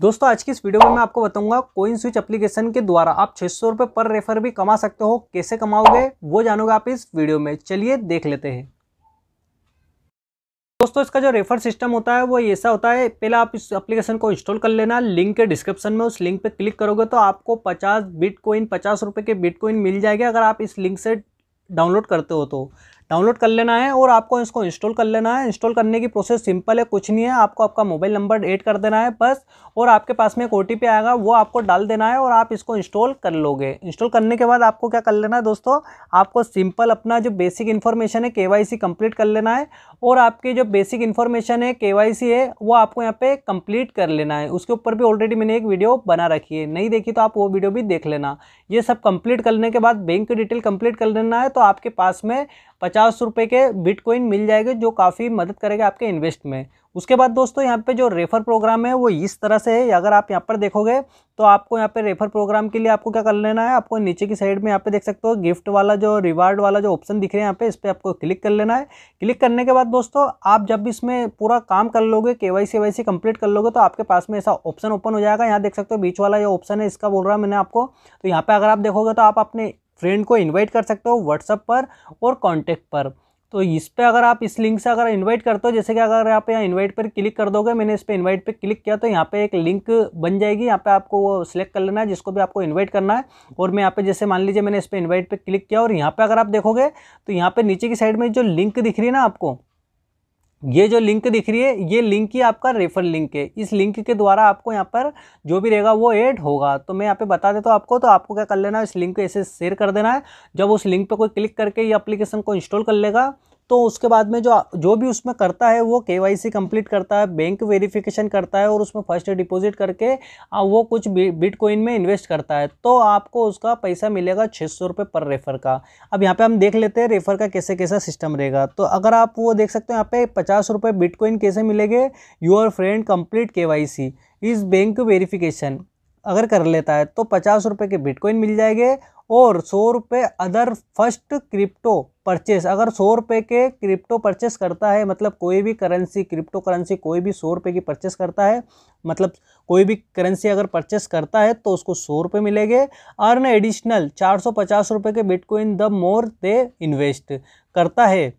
दोस्तों आज की इस वीडियो में मैं आपको बताऊंगा कोइन स्विच एप्लीकेशन के द्वारा आप छह सौ पर रेफर भी कमा सकते हो कैसे कमाओगे वो जानोगे आप इस वीडियो में चलिए देख लेते हैं दोस्तों इसका जो रेफर सिस्टम होता है वो ऐसा होता है पहले आप इस एप्लीकेशन को इंस्टॉल कर लेना लिंक के डिस्क्रिप्शन में उस लिंक पे क्लिक करोगे तो आपको 50 बिटकॉइन पचास रुपए के बिटकॉइन मिल जाएगा अगर आप इस लिंक से डाउनलोड करते हो तो डाउनलोड कर लेना है और आपको इसको इंस्टॉल कर लेना है इंस्टॉल करने की प्रोसेस सिंपल है कुछ नहीं है आपको आपका मोबाइल नंबर एड कर देना है बस और आपके पास में एक ओ आएगा वो आपको डाल देना है और आप इसको इंस्टॉल कर लोगे इंस्टॉल करने के बाद आपको क्या कर लेना है दोस्तों आपको सिंपल अपना जो बेसिक इन्फॉर्मेशन है के वाई कर लेना है और आपकी जो बेसिक इन्फॉर्मेशन है के है वो आपको यहाँ पर कंप्लीट कर लेना है उसके ऊपर भी ऑलरेडी मैंने एक वीडियो बना रखी है नहीं देखी तो आप वो वीडियो भी देख लेना ये सब कंप्लीट करने के बाद बैंक की डिटेल कंप्लीट कर लेना है तो आपके पास में पचास रुपये के बिटकॉइन मिल जाएंगे जो काफ़ी मदद करेगा आपके इन्वेस्ट में उसके बाद दोस्तों यहाँ पे जो रेफर प्रोग्राम है वो इस तरह से है अगर आप यहाँ पर देखोगे तो आपको यहाँ पे रेफर प्रोग्राम के लिए आपको क्या कर लेना है आपको नीचे की साइड में यहाँ पे देख सकते हो गिफ्ट वाला जो रिवार्ड वाला जो ऑप्शन दिख रहे हैं यहाँ पे इस पर आपको क्लिक कर लेना है क्लिक करने के बाद दोस्तों आप जब इसमें पूरा काम कर लोगे K Y C Y C complete कर लोगे तो आपके पास में ऐसा ऑप्शन ओपन हो जाएगा यहाँ देख सकते हो बीच वाला जो ऑप्शन है इसका बोल रहा है मैंने आपको तो यहाँ पर अगर आप देखोगे तो आप अपने फ्रेंड को इनवाइट कर सकते हो व्हाट्सअप पर और कॉन्टैक्ट पर तो इस पर अगर आप इस लिंक से अगर इनवाइट करते हो जैसे कि अगर आप यहाँ इनवाइट पर क्लिक कर दोगे मैंने इस पर इनवाइट पर क्लिक किया तो यहाँ पे एक लिंक बन जाएगी यहाँ पे आपको वो सिलेक्ट कर लेना है जिसको भी आपको इनवाइट करना है और मैं यहाँ पे जैसे मान लीजिए मैंने इस पर इन्वाइट पर क्लिक किया और यहाँ पर अगर आप देखोगे तो यहाँ पर नीचे की साइड में जो लिंक दिख रही है ना आपको ये जो लिंक दिख रही है ये लिंक ही आपका रेफर लिंक है इस लिंक के द्वारा आपको यहाँ पर जो भी रहेगा वो ऐड होगा तो मैं यहाँ पे बता देता हूँ आपको तो आपको क्या कर लेना है इस लिंक को ऐसे शेयर कर देना है जब उस लिंक पर कोई क्लिक करके ये अप्लीकेशन को इंस्टॉल कर लेगा तो उसके बाद में जो जो भी उसमें करता है वो के वाई कंप्लीट करता है बैंक वेरिफिकेशन करता है और उसमें फर्स्ट डिपॉजिट करके वो कुछ बिटकॉइन में इन्वेस्ट करता है तो आपको उसका पैसा मिलेगा छः सौ रुपये पर रेफ़र का अब यहाँ पे हम देख लेते हैं रेफ़र का कैसे कैसा सिस्टम रहेगा तो अगर आप वो देख सकते हो यहाँ पे पचास रुपये बिटकॉइन कैसे मिलेंगे your friend complete K Y C is bank verification अगर कर लेता है तो पचास रुपये के बिटकॉइन मिल जाएंगे और सौ रुपये अदर फर्स्ट क्रिप्टो परचेस अगर सौ रुपये के क्रिप्टो परचेस करता है मतलब कोई भी करेंसी क्रिप्टो करेंसी कोई भी सौ रुपये की परचेस करता है मतलब कोई भी करेंसी अगर परचेस करता है तो उसको सौ रुपये मिलेंगे अर्न एडिशनल चार सौ पचास रुपये के bitcoin the more they invest करता है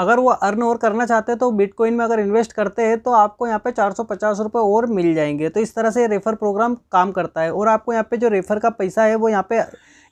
अगर वो अर्न और करना चाहते हैं तो बिटकॉइन में अगर इन्वेस्ट करते हैं तो आपको यहाँ पे चार सौ पचास रुपये और मिल जाएंगे तो इस तरह से रेफ़र प्रोग्राम काम करता है और आपको यहाँ पे जो रेफ़र का पैसा है वो यहाँ पे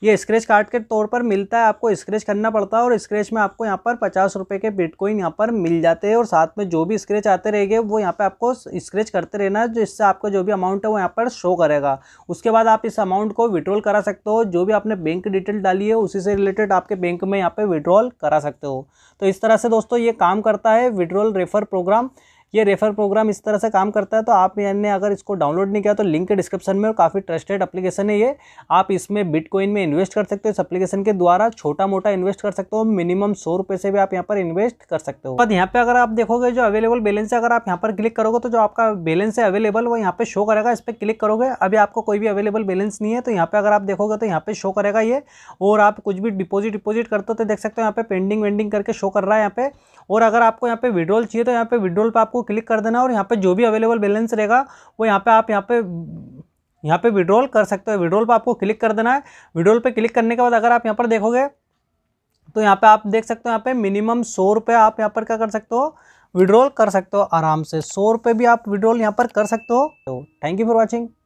ये स्क्रेच कार्ड के तौर पर मिलता है आपको स्क्रेच करना पड़ता है और स्क्रेच में आपको यहाँ पर पचास रुपये के बिटकॉइन यहाँ पर मिल जाते हैं और साथ में जो भी स्क्रेच आते रहेंगे वो यहाँ पर आपको स्क्रेच करते रहना है जिससे आपका जो भी अमाउंट है वो यहाँ पर शो करेगा उसके बाद आप इस अमाउंट को विड्रॉल करा सकते हो जो भी आपने बैंक डिटेल डाली है उसी से रिलेटेड आपके बैंक में यहाँ पर विड्रॉल करा सकते हो तो इस तरह से दोस्तों ये काम करता है विड्रॉल रेफर प्रोग्राम ये रेफर प्रोग्राम इस तरह से काम करता है तो आप मैंने अगर इसको डाउनलोड नहीं किया तो लिंक डिस्क्रिप्शन में और काफ़ी ट्रस्टेड एप्लीकेशन है ये आप इसमें बिटकॉइन में इन्वेस्ट कर सकते हो इस एप्लीकेशन के द्वारा छोटा मोटा इन्वेस्ट कर सकते हो मिनिमम सौ रुपये से भी आप यहाँ पर इन्वेस्ट कर सकते हो बट यहाँ पे अगर आप देखोगे जो अवेलेबल बैलेंस है अगर आप यहाँ पर क्लिक करोगे तो जो आपका बैलेंस है अवेलेबल वो यहाँ पर शो करेगा इस पर क्लिक करोगे अभी आपको कोई भी अवेलेबल बैलेंस नहीं है तो यहाँ पे अगर आप देखोगे तो यहाँ पे शो करेगा ये और आप कुछ भी डिपोजिट डिपोजिट करते हो तो देख सकते हो यहाँ पर पेंडिंग वेंडिंग करके शो कर रहा है यहाँ पे और अगर आपको यहाँ पे विड्रॉल चाहिए तो यहाँ पे विड्रॉल पर आपको आपको क्लिक कर देना और यहाँ पे जो भी अवेलेबल बैलेंस रहेगा वो यहाँ पे आप यहाँ पे यहाँ पे विड्रॉल कर सकते हो विड्रॉल पे आपको क्लिक कर देना है विड्रॉल पे क्लिक करने के बाद अगर आप यहाँ पर देखोगे तो यहाँ पे आप देख सकते हो यहाँ पे मिनिमम सौ रुपये आप यहाँ पर क्या कर सकते हो विड्रॉल कर सकते हो आराम से सौ रुपये भी आप विड्रॉल यहाँ पर कर सकते हो तो थैंक यू फॉर वॉचिंग